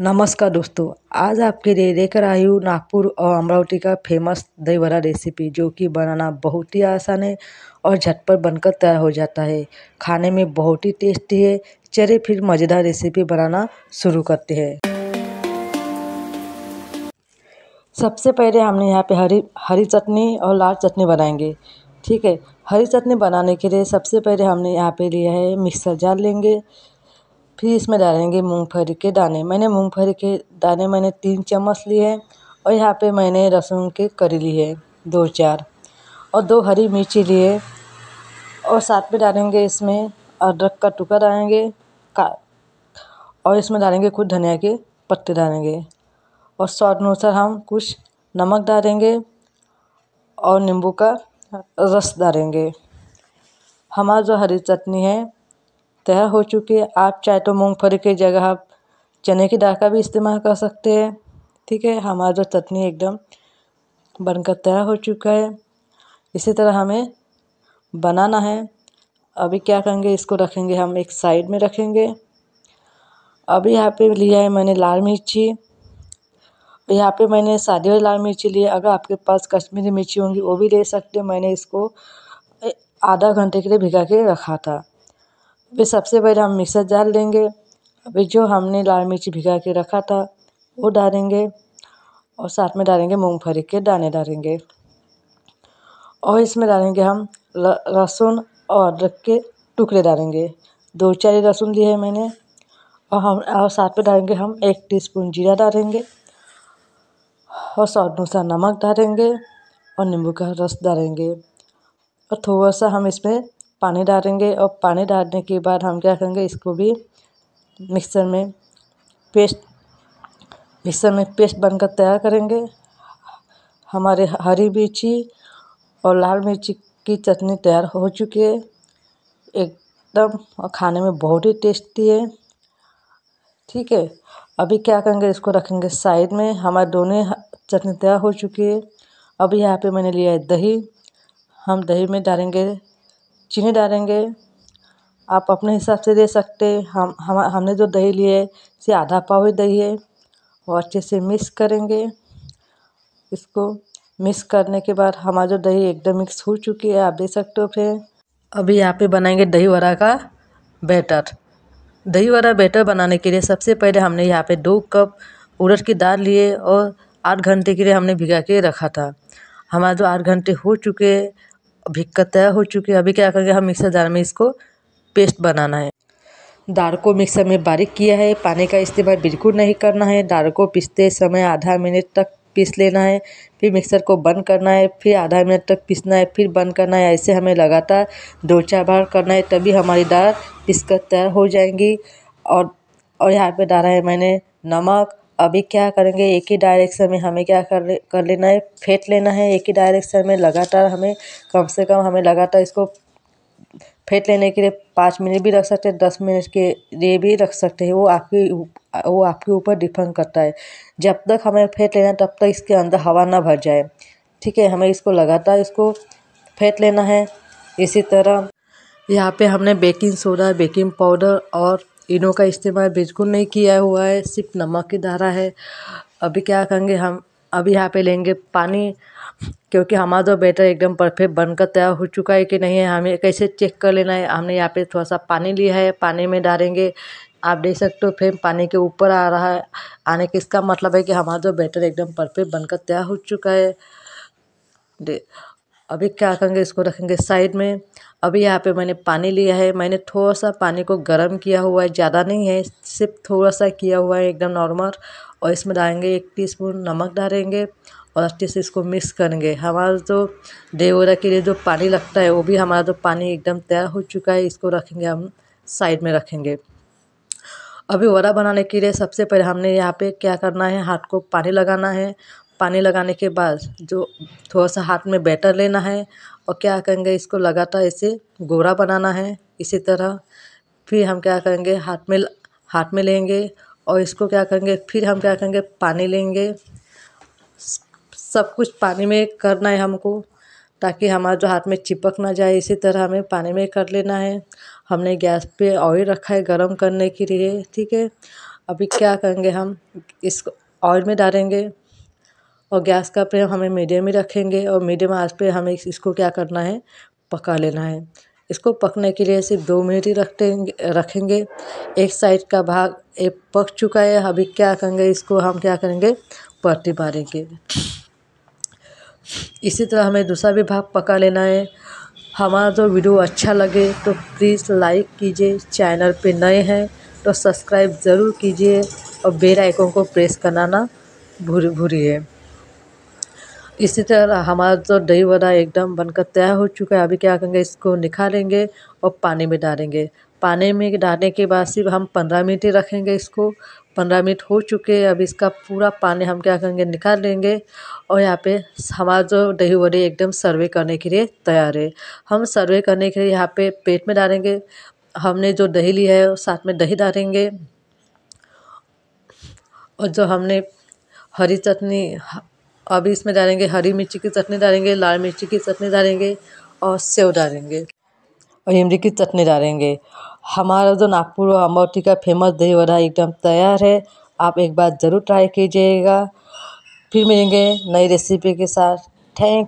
नमस्कार दोस्तों आज आपके लिए लेकर आई हूँ नागपुर और अमरावती का फेमस दही बड़ा रेसिपी जो कि बनाना बहुत ही आसान है और झटपट बनकर तैयार हो जाता है खाने में बहुत ही टेस्टी है चलिए फिर मज़ेदार रेसिपी बनाना शुरू करते हैं सबसे पहले हमने यहाँ पे हरी हरी चटनी और लाल चटनी बनाएंगे ठीक है हरी चटनी बनाने के लिए सबसे पहले हमने यहाँ पर लिया है मिक्सर जार लेंगे फिर इसमें डालेंगे मूँगफली के दाने मैंने मूँगफली के दाने मैंने तीन चम्मच लिए हैं और यहाँ पे मैंने लहसुन की करी ली है दो चार और दो हरी मिर्ची ली है और साथ में डालेंगे इसमें अदरक का टुकड़ा डालेंगे का और इसमें डालेंगे कुछ धनिया के पत्ते डालेंगे और स्वाद अनुसार हम कुछ नमक डालेंगे और नींबू का रस डालेंगे हमारा जो हरी चटनी है तय हो चुकी है आप चाहे तो मूँगफली की जगह चने की दाल का भी इस्तेमाल कर सकते हैं ठीक है हमारा जो चटनी एकदम बनकर तैयार हो चुका है इसी तरह हमें बनाना है अभी क्या करेंगे इसको रखेंगे हम एक साइड में रखेंगे अभी यहाँ पे लिया है मैंने लाल मिर्ची यहाँ पे मैंने सादी वाली लाल मिर्ची ली है अगर आपके पास कश्मीरी मिर्ची होंगी वो भी ले सकते मैंने इसको आधा घंटे के लिए भिगा के रखा था फिर सबसे पहले हम मिक्सर जार लेंगे अभी जो हमने लाल मिर्च भिगा के रखा था वो डालेंगे और साथ में डालेंगे मूँगफली के दाने डालेंगे और इसमें डालेंगे हम लहसुन और अदरक के टुकड़े डालेंगे दो चार लहसुन लिए हैं मैंने और हम और साथ में डालेंगे हम एक टीस्पून जीरा डालेंगे और स्वाद अनुसार नमक डालेंगे और नींबू का रस डालेंगे और थोड़ा सा हम इसमें पानी डालेंगे और पानी डालने के बाद हम क्या करेंगे इसको भी मिक्सर में पेस्ट मिक्सर में पेस्ट बनकर तैयार करेंगे हमारे हरी मिर्ची और लाल मिर्ची की चटनी तैयार हो चुकी है एकदम और खाने में बहुत ही टेस्टी है ठीक है अभी क्या करेंगे इसको रखेंगे साइड में हमारे दोनों चटनी तैयार हो चुकी है अभी यहाँ पे मैंने लिया है दही हम दही में डालेंगे चीनी डालेंगे आप अपने हिसाब से दे सकते हम हम हमने जो दही लिए से आधा पाव ही दही है और अच्छे से मिक्स करेंगे इसको मिक्स करने के बाद हमारा जो दही एकदम मिक्स हो चुकी है आप दे सकते हो फिर अभी यहाँ पे बनाएंगे दही वड़ा का बैटर दही वड़ा बैटर बनाने के लिए सबसे पहले हमने यहाँ पे दो कप उड़द की दाल लिए और आठ घंटे के लिए हमने भिगा के रखा था हमारा जो आठ घंटे हो चुके भिक्का तैयार हो चुकी है अभी क्या करेंगे हम मिक्सर जार में इसको पेस्ट बनाना है दाल को मिक्सर में बारीक किया है पानी का इस्तेमाल बिल्कुल नहीं करना है दाल को पीसते समय आधा मिनट तक पीस लेना है फिर मिक्सर को बंद करना है फिर आधा मिनट तक पीसना है फिर बंद करना है ऐसे हमें लगातार दो चार बार करना है तभी हमारी दाल पीस कर तैयार हो जाएंगी और और यहाँ पे डाला है मैंने नमक अभी क्या करेंगे एक ही डायरेक्शन में हमें क्या कर ले कर लेना है फेंट लेना है एक ही डायरेक्शन में लगातार हमें कम से कम हमें लगातार इसको फेंट लेने के लिए पाँच मिनट भी रख सकते हैं दस मिनट के लिए भी रख सकते हैं वो आपकी वो आपके ऊपर डिपेंड करता है जब तक हमें फेंट लेना है तब तक इसके अंदर हवा ना भर जाए ठीक है हमें इसको लगातार इसको फेंट लेना है इसी तरह यहाँ पे हमने बेकिंग सोडा बेकिंग पाउडर और इनो का इस्तेमाल बिल्कुल नहीं किया हुआ है सिर्फ नमक ही धारा है अभी क्या करेंगे हम अभी यहाँ पे लेंगे पानी क्योंकि हमारा तो बैटर एकदम परफेक्ट बनकर तैयार हो चुका है कि नहीं है हमें कैसे चेक कर लेना है हमने यहाँ पे थोड़ा सा पानी लिया है पानी में डालेंगे आप देख सकते हो फ्लेम पानी के ऊपर आ रहा है आने के इसका मतलब है कि हमारा तो बैटर एकदम परफेक्ट बनकर तैयार हो चुका है अभी क्या करेंगे इसको रखेंगे साइड में अभी यहाँ पे मैंने पानी लिया है मैंने थोड़ा सा पानी को गर्म किया हुआ है ज़्यादा नहीं है सिर्फ थोड़ा सा किया हुआ है एकदम नॉर्मल और इसमें डालेंगे एक टीस्पून नमक डालेंगे और अच्छे से इसको मिक्स करेंगे हमारा जो देवरा के लिए जो पानी लगता है वो भी हमारा जो पानी एकदम तैयार हो चुका है इसको रखेंगे हम साइड में रखेंगे अभी वड़ा बनाने के लिए सबसे पहले हमने यहाँ पे क्या करना है हाथ को पानी लगाना है पानी लगाने के बाद जो थोड़ा सा हाथ में बैटर लेना है और क्या करेंगे इसको लगातार ऐसे गोरा बनाना है इसी तरह फिर हम क्या करेंगे हाथ में हाथ में लेंगे और इसको क्या करेंगे फिर हम क्या करेंगे पानी लेंगे सब कुछ पानी में करना है हमको ताकि हमारा जो हाथ में चिपक ना जाए इसी तरह हमें पानी में कर लेना है हमने गैस पे ऑयल रखा है गर्म करने के लिए ठीक है अभी क्या करेंगे हम इसको ऑयल में डालेंगे और गैस का फ्लेम हमें मीडियम ही रखेंगे और मीडियम आज पे हमें इसको क्या करना है पका लेना है इसको पकने के लिए सिर्फ दो मिनट ही रखते रखेंगे एक साइड का भाग एक पक चुका है अभी क्या करेंगे इसको हम क्या करेंगे पट्टी मारेंगे इसी तरह हमें दूसरा भी भाग पका लेना है हमारा जो वीडियो अच्छा लगे तो प्लीज़ लाइक कीजिए चैनल पे नए हैं तो सब्सक्राइब ज़रूर कीजिए और बेल आइकन को प्रेस कराना भूरी है इसी तरह हमारा जो तो दही वड़ा एकदम बनकर तैयार हो चुका है अभी क्या करेंगे इसको निकालेंगे और पानी में डालेंगे पानी में डालने के बाद सिर्फ हम पंद्रह मिनट ही रखेंगे इसको पंद्रह मिनट हो चुके हैं अब इसका पूरा पानी हम क्या करेंगे निकाल लेंगे और यहाँ पे हमारा जो दही वड़े एकदम सर्वे करने के लिए तैयार है हम सर्वे करने के लिए यहाँ पे पेट में डालेंगे हमने जो दही ली है साथ में दही डालेंगे और जो हमने हरी चटनी अभी इसमें डालेंगे हरी मिर्ची की चटनी डालेंगे लाल मिर्ची की चटनी डालेंगे और सेव डालेंगे और इमली की चटनी डालेंगे हमारा जो नागपुर और अमौटी का फेमस दही वड़ा एकदम तैयार है आप एक बार ज़रूर ट्राई कीजिएगा फिर मिलेंगे नई रेसिपी के साथ थैंक